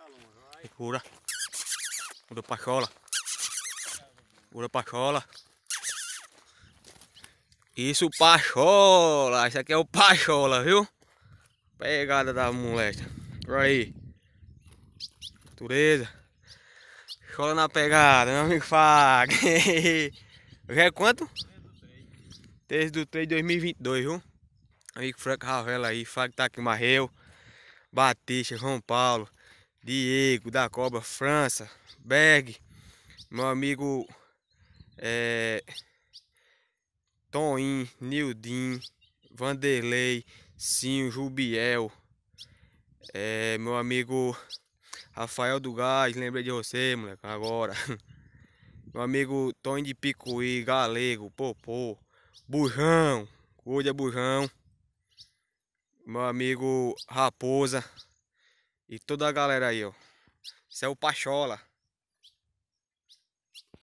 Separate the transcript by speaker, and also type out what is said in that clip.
Speaker 1: Vai. Cura. Muda pachola. Muda pachola. Isso, pachola. Isso aqui é o pachola, viu? Pegada da moleque. Olha aí. Natureza. Chola na pegada, meu amigo Fag. Já é quanto? 3 do 3 de 2022, viu? Amigo Frank Ravela aí, Fábio tá Marreu, Batista, João Paulo, Diego da Cobra, França, Berg, meu amigo é, Nildin, Nildim, Vanderlei, Sim, Jubiel, é, meu amigo Rafael do Gás, lembrei de você, moleque, agora. Meu amigo Tony de Picuí, Galego, Popô,
Speaker 2: Burrão,
Speaker 1: Cuida é Burrão. Meu amigo Raposa. E toda a galera aí, ó. Isso é o Pachola.